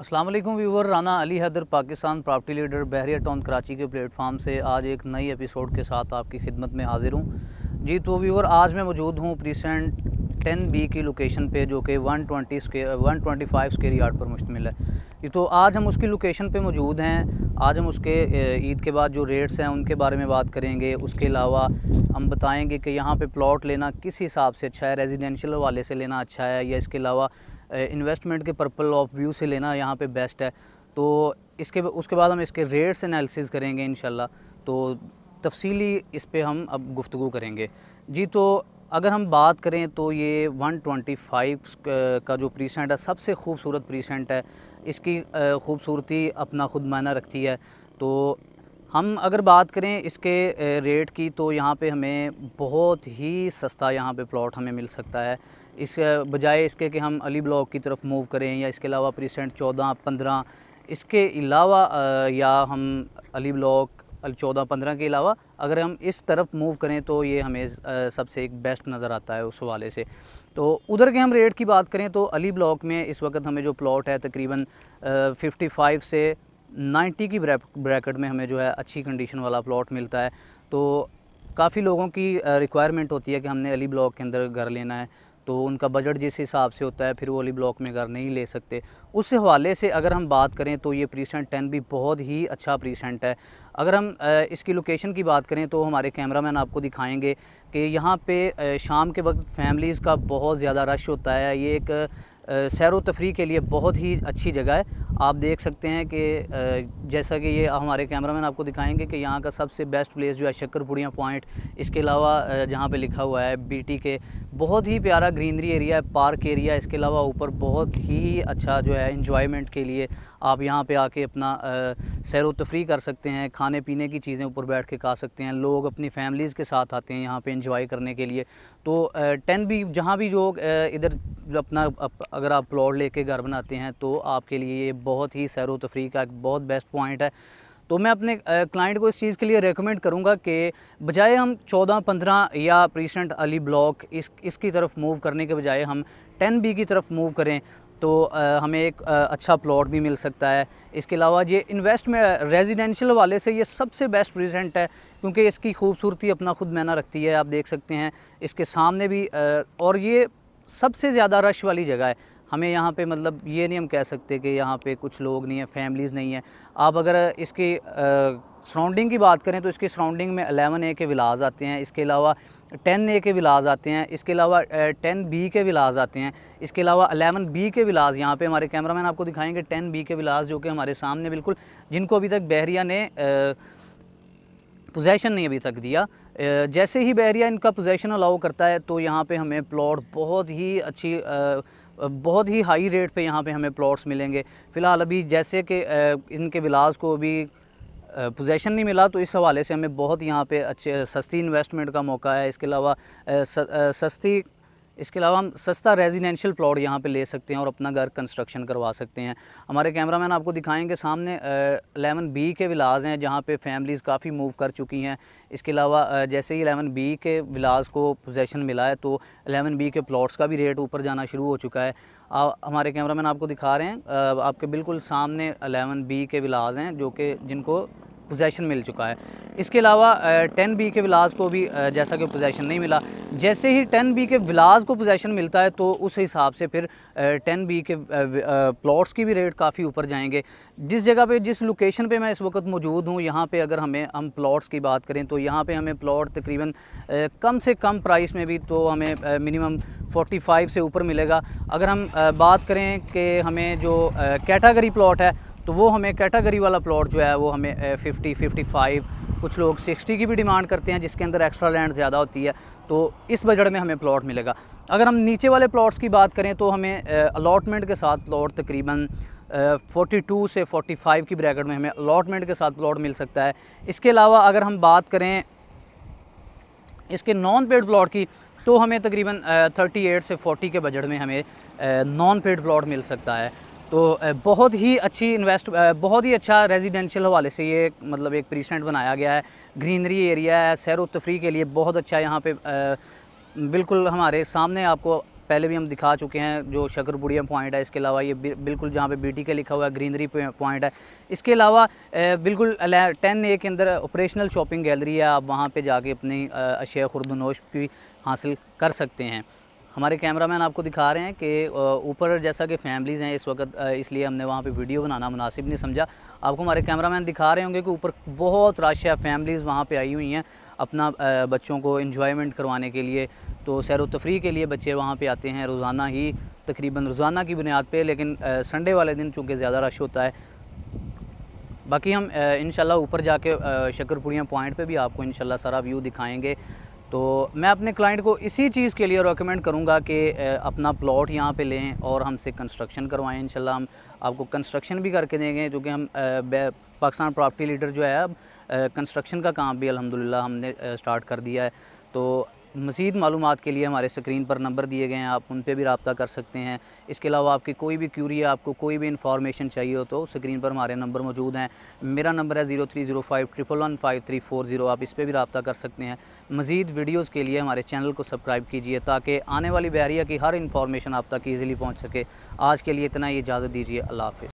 Aslam viewer Rana Ali Haider Pakistan property leader Bahria town Karachi के platform से आज एक नई एपिसोड के साथ आपकी खिदमत में हाजिर हूँ जी तो व्यूवर आज मैं मौजूद हूँ प्रीसेंट टेन बी की लोकेशन पे जो कि 120 twenty square one twenty five square yard पर मुश्तमिल है तो आज हम उसकी लोकेशन पे मौजूद हैं आज हम उसके ईद के बाद जो रेट्स हैं उनके बारे में बात करेंगे उसके अलावा हम बताएंगे कि यहाँ पे प्लॉट लेना किस हिसाब से अच्छा है रेजिडेंशियल वाले से लेना अच्छा है या इसके अलावा इन्वेस्टमेंट के पर्पल ऑफ व्यू से लेना यहाँ पे बेस्ट है तो इसके उसके बाद हम इसके रेट्स एनालिसिस करेंगे इन तो तफसीली इस पर हम अब गुफ्तु करेंगे जी तो अगर हम बात करें तो ये 125 का जो प्रीसेंट है सबसे खूबसूरत प्रीसेंट है इसकी खूबसूरती अपना खुद मायना रखती है तो हम अगर बात करें इसके रेट की तो यहाँ पे हमें बहुत ही सस्ता यहाँ पे प्लॉट हमें मिल सकता है इस बजाय इसके कि हम अली ब्लॉक की तरफ मूव करें या इसके अलावा प्रीसेंट चौदह पंद्रह इसके अलावा या हम अली ब्लॉक चौदह पंद्रह के अलावा अगर हम इस तरफ मूव करें तो ये हमें सबसे एक बेस्ट नज़र आता है उस हवाले से तो उधर के हम रेट की बात करें तो अली ब्लॉक में इस वक्त हमें जो प्लॉट है तकरीबन फाइव से नाइन्टी की ब्रैकेट में हमें जो है अच्छी कंडीशन वाला प्लॉट मिलता है तो काफ़ी लोगों की रिक्वायरमेंट होती है कि हमने अली ब्लॉक के अंदर घर लेना है तो उनका बजट जिस हिसाब से होता है फिर वो अली ब्लॉक में घर नहीं ले सकते उस हवाले से अगर हम बात करें तो ये प्रीसेंट टेन भी बहुत ही अच्छा प्रीसेंट है अगर हम इसकी लोकेशन की बात करें तो हमारे कैमरा मैन आपको दिखाएँगे कि यहाँ पे शाम के वक्त फैमिलीज़ का बहुत ज़्यादा रश होता है ये एक सैर व तफरी के लिए बहुत ही अच्छी जगह है आप देख सकते हैं कि जैसा कि ये हमारे कैमरा मैन आपको दिखाएंगे कि यहाँ का सबसे बेस्ट प्लेस जो है शक्करपुड़िया पॉइंट इसके अलावा जहाँ पे लिखा हुआ है बीटी के बहुत ही प्यारा ग्रीनरी एरिया है पार्क एरिया इसके अलावा ऊपर बहुत ही अच्छा जो है इन्जॉयमेंट के लिए आप यहाँ पर आके अपना सैर व तफरी कर सकते हैं खाने पीने की चीज़ें ऊपर बैठ के खा सकते हैं लोग अपनी फैमिलीज़ के साथ आते हैं यहाँ पर इंजॉय करने के लिए तो टेन भी जहाँ भी जो इधर अपना अप, अगर आप प्लॉट लेके घर बनाते हैं तो आपके लिए ये बहुत ही सैर तफरी का एक बहुत बेस्ट पॉइंट है तो मैं अपने क्लाइंट को इस चीज़ के लिए रेकमेंड करूंगा कि बजाय हम 14, 15 या प्रीसेंट अली ब्लॉक इस इसकी तरफ मूव करने के बजाय हम 10 बी की तरफ मूव करें तो आ, हमें एक आ, अच्छा प्लॉट भी मिल सकता है इसके अलावा ये इन्वेस्ट में रेजिडेंशियल वाले से ये सबसे बेस्ट प्रेजेंट है क्योंकि इसकी खूबसूरती अपना खुद मैना रखती है आप देख सकते हैं इसके सामने भी आ, और ये सबसे ज़्यादा रश वाली जगह है हमें यहाँ पे मतलब ये नहीं हम कह सकते कि यहाँ पे कुछ लोग नहीं हैं फैमिलीज़ नहीं हैं आप अगर इसकी सराउंडिंग की बात करें तो इसकी सराउंडिंग में अलेवन ए के विलाज आते हैं इसके अलावा टेन ए के विलाज आते हैं इसके अलावा टेन बी के विलाज आते हैं इसके अलावा अलेवन बी के विलाज यहाँ पे हमारे कैमरामैन आपको दिखाएंगे टेन बी के विलाज जो कि हमारे सामने बिल्कुल जिनको अभी तक बहरिया ने पोजेशन नहीं अभी तक दिया जैसे ही बहरिया इनका पोजेसन अलाउ करता है तो यहाँ पे हमें प्लॉट बहुत ही अच्छी बहुत ही हाई रेट पे यहाँ पे हमें प्लॉट्स मिलेंगे फ़िलहाल अभी जैसे कि इनके विलास को अभी पोजेसन नहीं मिला तो इस हवाले से हमें बहुत यहाँ पे अच्छे सस्ती इन्वेस्टमेंट का मौका है इसके अलावा सस्ती इसके अलावा हम सस्ता रेजिडेंशियल प्लॉट यहाँ पे ले सकते हैं और अपना घर कंस्ट्रक्शन करवा सकते हैं हमारे कैमरामैन आपको दिखाएंगे सामने एलेवन बी के विलाज हैं जहाँ पे फैमिलीज़ काफ़ी मूव कर चुकी हैं इसके अलावा जैसे ही एलेवन बी के विलाज को पोजेसन मिला है तो एलेवन बी के प्लाट्स का भी रेट ऊपर जाना शुरू हो चुका है आ, हमारे मैन आपको दिखा रहे हैं आपके बिल्कुल सामने एलेवन बी के विलाज हैं जो कि जिनको पोजेसन मिल चुका है इसके अलावा टेन बी के विलाज को भी जैसा कि पोजेसन नहीं मिला जैसे ही टेन बी के विलाज को पोजेसन मिलता है तो उस हिसाब से फिर टेन बी के प्लॉट्स की भी रेट काफ़ी ऊपर जाएंगे जिस जगह पे जिस लोकेशन पे मैं इस वक्त मौजूद हूँ यहाँ पे अगर हमें हम प्लॉट्स की बात करें तो यहाँ पे हमें प्लॉट तकरीबन कम से कम प्राइस में भी तो हमें मिनिमम 45 से ऊपर मिलेगा अगर हम बात करें कि हमें जो कैटागरी प्लॉट है तो वो हमें कैटागरी वाला प्लॉट जो है वो हमें फिफ्टी फिफ्टी फाइव कुछ लोग सिक्सटी की भी डिमांड करते हैं जिसके अंदर एक्स्ट्रा लैंड ज़्यादा होती है तो इस बजट में हमें प्लॉट मिलेगा अगर हम नीचे वाले प्लॉट्स की बात करें तो हमें अलाटमेंट के साथ प्लॉट तकरीबन 42 से 45 की ब्रैकेट में हमें अलाटमेंट के साथ प्लॉट मिल सकता है इसके अलावा अगर हम बात करें इसके नॉन पेड प्लॉट की तो हमें तकरीबन 38 से 40 के बजट में हमें नॉन पेड प्लॉट मिल सकता है तो बहुत ही अच्छी इन्वेस्ट बहुत ही अच्छा रेजिडेंशियल हवाले से ये मतलब एक प्रीसेंट बनाया गया है ग्रीनरी एरिया है सैर तफरी के लिए बहुत अच्छा यहाँ पे बिल्कुल हमारे सामने आपको पहले भी हम दिखा चुके हैं जो शक्करपुड़िया पॉइंट है इसके अलावा ये बिल्कुल जहाँ पे बीटी के लिखा हुआ है ग्रीनरी पॉइंट है इसके अलावा बिल्कुल टेन ए के अंदर ऑपरेशनल शॉपिंग गैलरी है आप वहाँ पे जाके अपनी अशिया खुरदनोश भी हासिल कर सकते हैं हमारे कैमरामैन आपको दिखा रहे हैं कि ऊपर जैसा कि फैमिलीज़ हैं इस वक्त इसलिए हमने वहाँ पे वीडियो बनाना मुनासिब नहीं समझा आपको हमारे कैमरामैन दिखा रहे होंगे कि ऊपर बहुत रश है फैमिलीज़ वहाँ पे आई हुई हैं अपना बच्चों को इन्जॉयमेंट करवाने के लिए तो सैर तफरी के लिए बच्चे वहाँ पर आते हैं रोज़ाना ही तकरीबन रोज़ाना की बुनियाद पर लेकिन संडे वाले दिन चूँकि ज़्यादा रश होता है बाकी हम इन ऊपर जाके शक्करपुरिया पॉइंट पर भी आपको इन सारा व्यू दिखाएँगे तो मैं अपने क्लाइंट को इसी चीज़ के लिए रिकमेंड करूँगा कि अपना प्लॉट यहाँ पे लें और हमसे कंस्ट्रक्शन करवाएं इंशाल्लाह हम आपको कंस्ट्रक्शन भी करके देंगे क्योंकि हम पाकिस्तान प्रॉपर्टी लीडर जो है अब कंस्ट्रक्शन का काम भी अलहमदिल्ला हमने स्टार्ट कर दिया है तो मज़ीद मालूम के लिए हमारे स्क्रीन पर नंबर दिए गए हैं आप उन पर भी रबता कर सकते हैं इसके अलावा आपकी कोई भी क्यूरी आपको कोई भी इन्फॉर्मेशन चाहिए हो तो स्क्रीन पर हमारे नंबर मौजूद हैं मेरा नंबर है zero three zero five triple one five three four zero आप इस पर भी रबता कर सकते हैं मज़ीद वीडियोज़ के लिए हमारे चैनल को सब्सक्राइब कीजिए ताकि आने वाली बहरिया की हर इन्फॉर्मेशन आप तक ईज़िली पहुँच सके आज के लिए इतना ही इजाज़त दीजिए अल्लाह हाफि